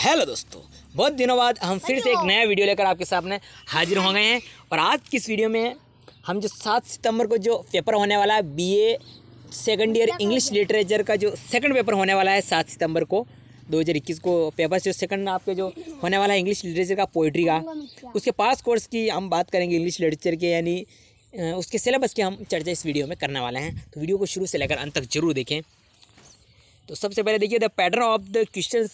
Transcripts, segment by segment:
hello दोस्तों बहुत दिनों बाद हम फिर से एक नया वीडियो लेकर आपके सामने हाजिर हो गए हैं और आज की इस वीडियो में हम जो सात सितंबर को जो पेपर होने वाला है BA second year English literature का जो सेकंड पेपर होने वाला है सात सितंबर को 2021 को पेपर जो सेकंड आपके जो होने वाला है इंग्लिश लिटरेचर का पोइट्री का उसके पास कोर्स की हम बात करेंगे इंग्लिश लिटरेचर के यानी उसके सिलेबस की हम चर्चा इस वीडियो में करने वाले हैं तो वीडियो को शुरू से लेकर अंत तक जरूर देखें तो सबसे पहले देखिए the pattern of the question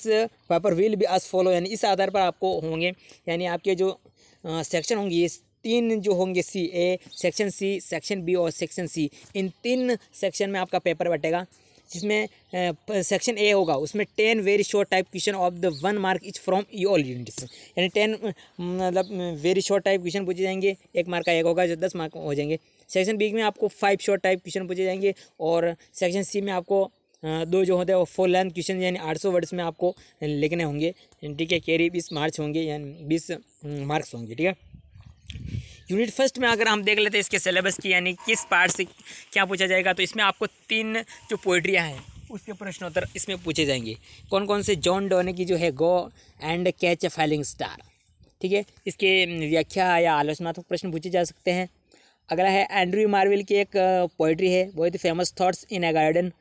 paper will be as follow यानी इस आधार पर आपको होंगे यानी आपके जो सेक्शन uh, होंगे तीन जो होंगे C A section C section B और सेक्शन सी इन तीन सेक्शन में आपका पेपर बटेगा जिसमें सेक्शन uh, ए होगा उसमें ten very short type question of the one mark is from you all units यानी टेन uh, मतलब वेरी शॉर्ट टाइप क्वेश्चन पूछे जाएंगे एक मार्क का एक होगा जो दस मार्क हो जाएंगे सेक्शन बी में आपको फाइव शॉर्ट टाइप क्वेश्चन पूछे जाएंगे और सेक्शन सी में आपको दो जो होते हैं वो फोर लाइन क्वेश्चन यानी आठ सौ वर्ड्स में आपको लिखने होंगे ठीक है कैरी बीस मार्च होंगे यानी बीस मार्क्स होंगे ठीक है यूनिट फर्स्ट में अगर हम देख लेते हैं इसके सिलेबस की यानी किस पार्ट से क्या पूछा जाएगा तो इसमें आपको तीन जो पोइट्रियाँ हैं उसके प्रश्नोत्तर इसमें पूछे जाएंगे कौन कौन से जॉन डोने की जो है go and catch a falling star ठीक है इसके व्याख्या या आलोचनात्मक प्रश्न पूछे जा सकते हैं अगला है एंड्रयू मार्वल की एक पोइट्री है बहुत ही famous thoughts in a garden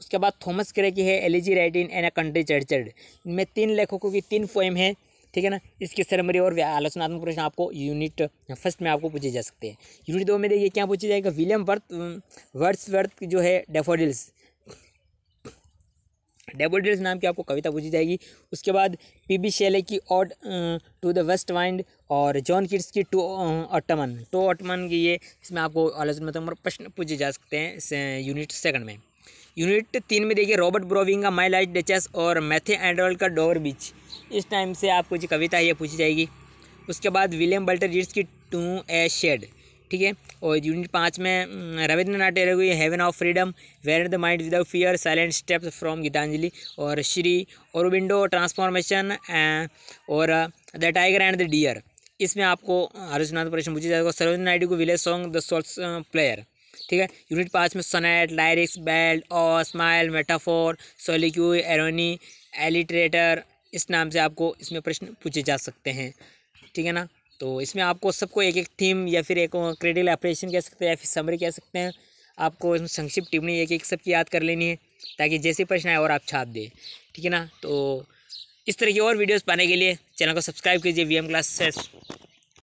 उसके बाद थॉमस क्रे की है elegy written in a country churchyard इनमें तीन लेखकों की तीन पोएम है ठीक है ना इसके सरमरी और आलोचनात्मक प्रश्न आपको यूनिट फर्स्ट में आपको पूछे जा सकते हैं यूनिट दो में देखिए क्या पूछा जाएगा विलियम वर्थ वर्ड्स वर्थ जो है डेफोडिल्स डेबोडिल्स नाम की आपको कविता पूछी जाएगी उसके बाद पी बी शेले की ode to the west wind और जॉन किड्स की टू ऑटमन टू ऑटमन की ये इसमें आपको आलोचनात्मक प्रश्न पूछे जा सकते हैं यूनिट सेकंड में यूनिट तीन में देखिए रॉबर्ट ब्रोविंग का माई लाइट डचेस और मैथे एंडरल का डोवर बीच इस टाइम से आपको जो कविता है ये पूछी जाएगी उसके बाद विलियम बल्टर रिट्स की टू ए शेड ठीक है और यूनिट पाँच में रविंद्रनाथ टैगोर की heaven of freedom where the mind without fear silent steps from Gitanjali और श्री और विंडो ट्रांसफॉर्मेशन और the tiger and the deer इसमें आपको हरिशनाथ प्रश्न पूछा जाएगा सरविंद्र नायडू को village song the soul's prayer ठीक है यूनिट पाँच में सोनेट लायरिक्स बेल्ट और स्माइल मेटाफोर सोलिक्यू एरोनी एलिट्रेटर इस नाम से आपको इसमें प्रश्न पूछे जा सकते हैं ठीक है ना तो इसमें आपको सबको एक एक थीम या फिर एक क्रेडिल ऑपरेशन कह सकते हैं या फिर समरी कह सकते हैं आपको इसमें संक्षिप्त टिप्पणी एक एक सब की याद कर लेनी है ताकि जैसे प्रश्न आए और आप छाप दें ठीक है ना तो इस तरह की और वीडियोस पाने के लिए चैनल को सब्सक्राइब कीजिए वी एम क्लासेस